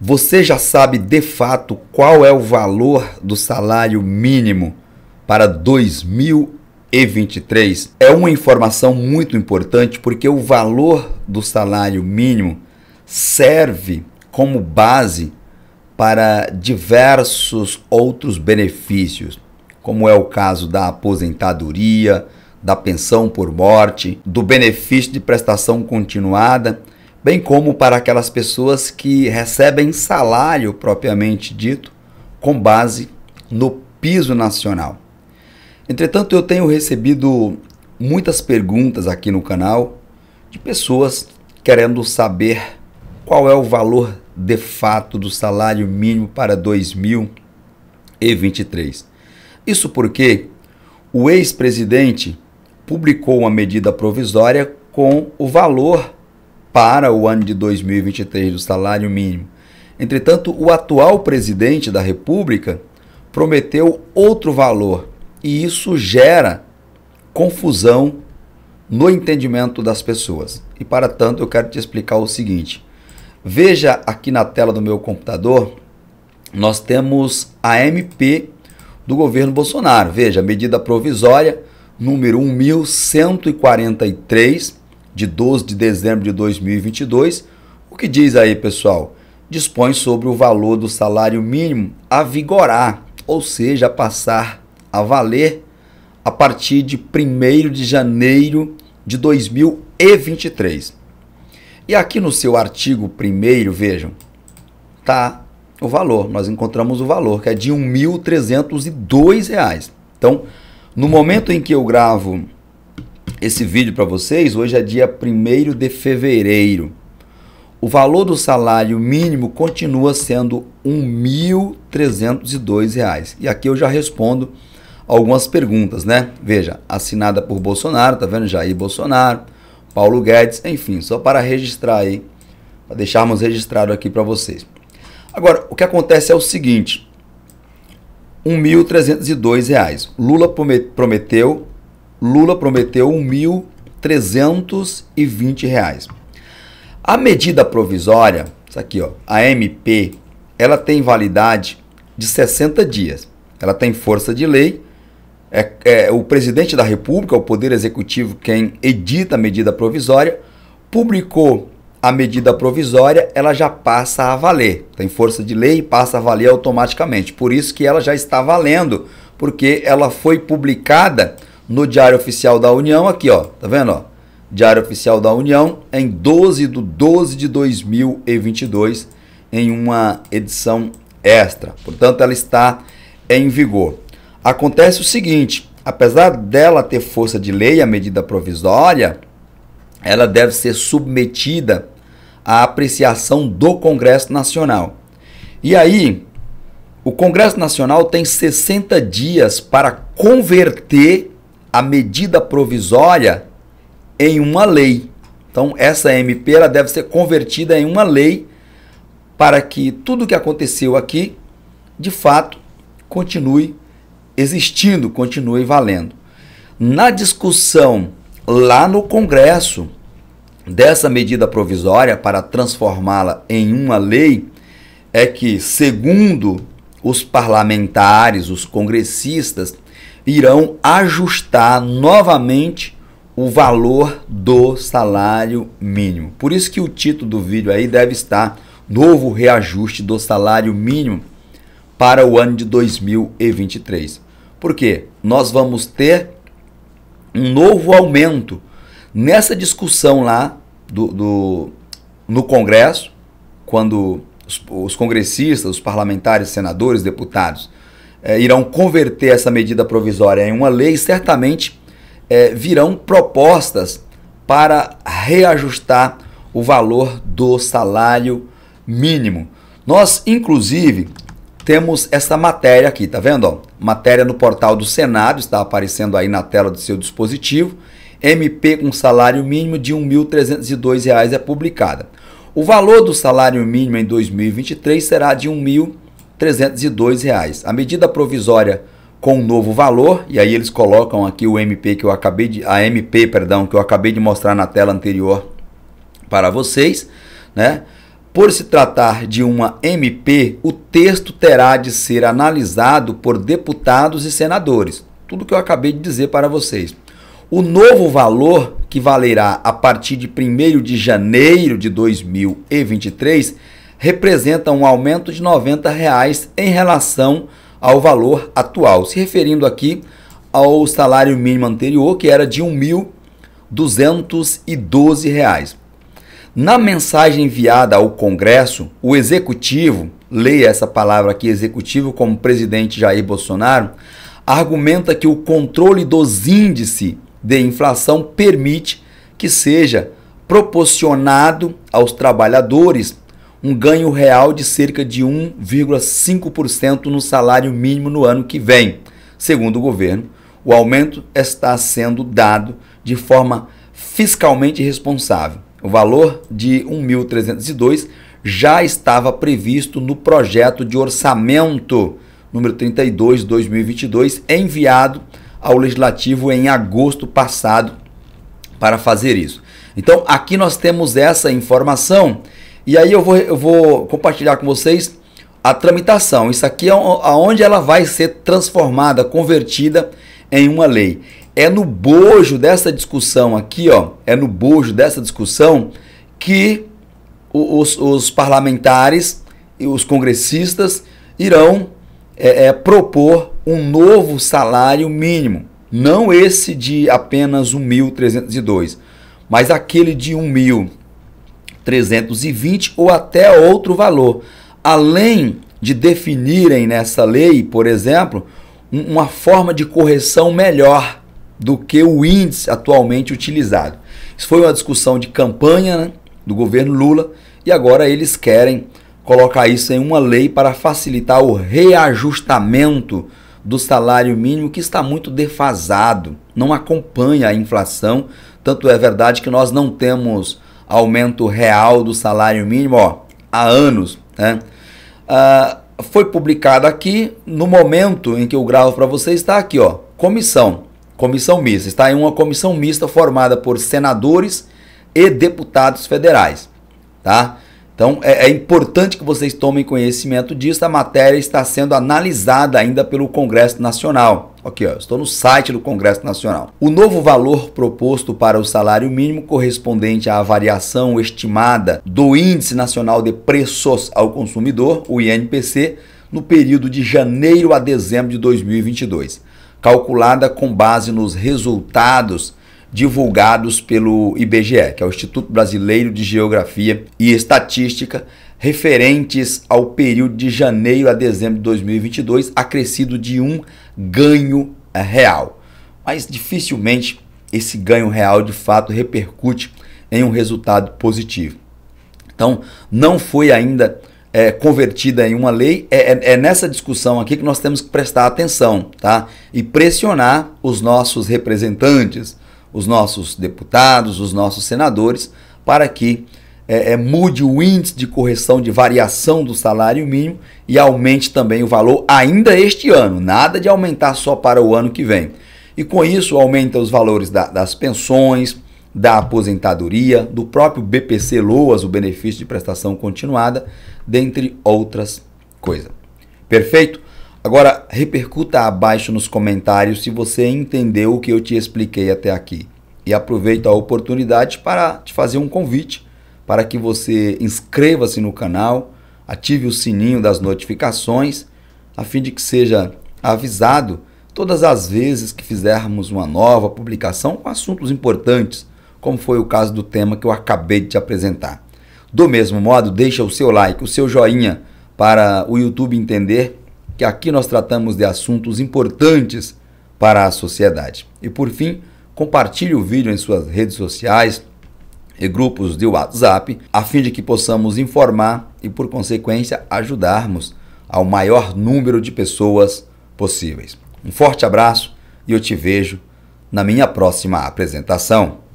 Você já sabe de fato qual é o valor do salário mínimo para 2023? É uma informação muito importante porque o valor do salário mínimo serve como base para diversos outros benefícios, como é o caso da aposentadoria, da pensão por morte, do benefício de prestação continuada bem como para aquelas pessoas que recebem salário propriamente dito, com base no piso nacional. Entretanto, eu tenho recebido muitas perguntas aqui no canal de pessoas querendo saber qual é o valor de fato do salário mínimo para 2023. Isso porque o ex-presidente publicou uma medida provisória com o valor para o ano de 2023 do salário mínimo. Entretanto, o atual presidente da República prometeu outro valor e isso gera confusão no entendimento das pessoas. E para tanto, eu quero te explicar o seguinte. Veja aqui na tela do meu computador, nós temos a MP do governo Bolsonaro. Veja, medida provisória número 1143 de 12 de dezembro de 2022, o que diz aí, pessoal? Dispõe sobre o valor do salário mínimo a vigorar, ou seja, a passar a valer a partir de 1 de janeiro de 2023. E aqui no seu artigo 1, vejam, tá o valor, nós encontramos o valor, que é de R$ 1.302. Então, no momento em que eu gravo esse vídeo para vocês, hoje é dia 1 de fevereiro. O valor do salário mínimo continua sendo R$ 1.302. E aqui eu já respondo algumas perguntas, né? Veja, assinada por Bolsonaro, tá vendo? Jair Bolsonaro, Paulo Guedes, enfim, só para registrar aí, para deixarmos registrado aqui para vocês. Agora, o que acontece é o seguinte: R$ 1.302. Lula prometeu Lula prometeu R$ 1.320. A medida provisória, isso aqui, ó, a MP, ela tem validade de 60 dias. Ela tem força de lei. É, é o presidente da República, o Poder Executivo, quem edita a medida provisória, publicou a medida provisória, ela já passa a valer. Tem força de lei e passa a valer automaticamente. Por isso que ela já está valendo, porque ela foi publicada no Diário Oficial da União, aqui, ó, tá vendo, ó? Diário Oficial da União, em 12 de 12 de 2022, em uma edição extra. Portanto, ela está em vigor. Acontece o seguinte: apesar dela ter força de lei, a medida provisória, ela deve ser submetida à apreciação do Congresso Nacional. E aí, o Congresso Nacional tem 60 dias para converter a medida provisória em uma lei. Então, essa MP ela deve ser convertida em uma lei para que tudo o que aconteceu aqui, de fato, continue existindo, continue valendo. Na discussão lá no Congresso dessa medida provisória para transformá-la em uma lei, é que, segundo os parlamentares, os congressistas, irão ajustar novamente o valor do salário mínimo. Por isso que o título do vídeo aí deve estar novo reajuste do salário mínimo para o ano de 2023. Porque nós vamos ter um novo aumento nessa discussão lá do, do no Congresso, quando os, os, congressistas, os parlamentares, senadores, deputados é, irão converter essa medida provisória em uma lei e certamente é, virão propostas para reajustar o valor do salário mínimo. Nós, inclusive, temos essa matéria aqui, tá vendo? Ó? Matéria no portal do Senado, está aparecendo aí na tela do seu dispositivo. MP com salário mínimo de R$ 1.302 é publicada. O valor do salário mínimo em 2023 será de R$ 1.000 R$ 302,00. A medida provisória com um novo valor, e aí eles colocam aqui o MP que eu acabei de a MP, perdão, que eu acabei de mostrar na tela anterior para vocês, né? Por se tratar de uma MP, o texto terá de ser analisado por deputados e senadores. Tudo que eu acabei de dizer para vocês. O novo valor, que valerá a partir de 1 de janeiro de 2023, representa um aumento de R$ 90 em relação ao valor atual, se referindo aqui ao salário mínimo anterior, que era de R$ 1.212. Na mensagem enviada ao Congresso, o executivo, leia essa palavra aqui, executivo, como presidente Jair Bolsonaro, argumenta que o controle dos índices de inflação permite que seja proporcionado aos trabalhadores um ganho real de cerca de 1,5% no salário mínimo no ano que vem. Segundo o governo, o aumento está sendo dado de forma fiscalmente responsável. O valor de 1.302 já estava previsto no projeto de orçamento número 32 de 2022 enviado ao legislativo em agosto passado para fazer isso. Então, aqui nós temos essa informação e aí eu vou, eu vou compartilhar com vocês a tramitação. Isso aqui é aonde ela vai ser transformada, convertida em uma lei. É no bojo dessa discussão aqui, ó, é no bojo dessa discussão que os, os parlamentares e os congressistas irão é, é, propor um novo salário mínimo. Não esse de apenas 1.302, mas aquele de 1.000. 320 ou até outro valor. Além de definirem nessa lei, por exemplo, uma forma de correção melhor do que o índice atualmente utilizado. Isso foi uma discussão de campanha né, do governo Lula e agora eles querem colocar isso em uma lei para facilitar o reajustamento do salário mínimo que está muito defasado, não acompanha a inflação. Tanto é verdade que nós não temos aumento real do salário mínimo ó, há anos. Né? Ah, foi publicado aqui no momento em que eu gravo para você está aqui, ó, comissão, comissão mista. Está em uma comissão mista formada por senadores e deputados federais, tá? Então é, é, importante que vocês tomem conhecimento disso. A matéria está sendo analisada ainda pelo Congresso Nacional. Aqui, ó, estou no site do Congresso Nacional. O novo valor proposto para o salário mínimo correspondente à variação estimada do Índice Nacional de Preços ao Consumidor, o INPC, no período de janeiro a dezembro de 2022, calculada com base nos resultados divulgados pelo IBGE, que é o Instituto Brasileiro de Geografia e Estatística, referentes ao período de janeiro a dezembro de 2022, acrescido de um ganho eh, real. Mas dificilmente esse ganho real de fato repercute em um resultado positivo. Então, não foi ainda é, convertida em uma lei. É, é, é, nessa discussão aqui que nós temos que prestar atenção tá? e pressionar os nossos representantes, os nossos deputados, os nossos senadores, para que é, é, mude o índice de correção de variação do salário mínimo e aumente também o valor ainda este ano. Nada de aumentar só para o ano que vem. E com isso aumenta os valores da, das pensões, da aposentadoria, do próprio BPC Loas, o benefício de prestação continuada, dentre outras coisas. Perfeito? Agora, repercuta abaixo nos comentários se você entendeu o que eu te expliquei até aqui. E aproveito a oportunidade para te fazer um convite para que você inscreva-se no canal, ative o sininho das notificações, a fim de que seja avisado todas as vezes que fizermos uma nova publicação com assuntos importantes, como foi o caso do tema que eu acabei de te apresentar. Do mesmo modo, deixa o seu like, o seu joinha para o YouTube entender que aqui nós tratamos de assuntos importantes para a sociedade. E por fim, compartilhe o vídeo em suas redes sociais e grupos de WhatsApp, a fim de que possamos informar e, por consequência, ajudarmos ao maior número de pessoas possíveis. Um forte abraço e eu te vejo na minha próxima apresentação.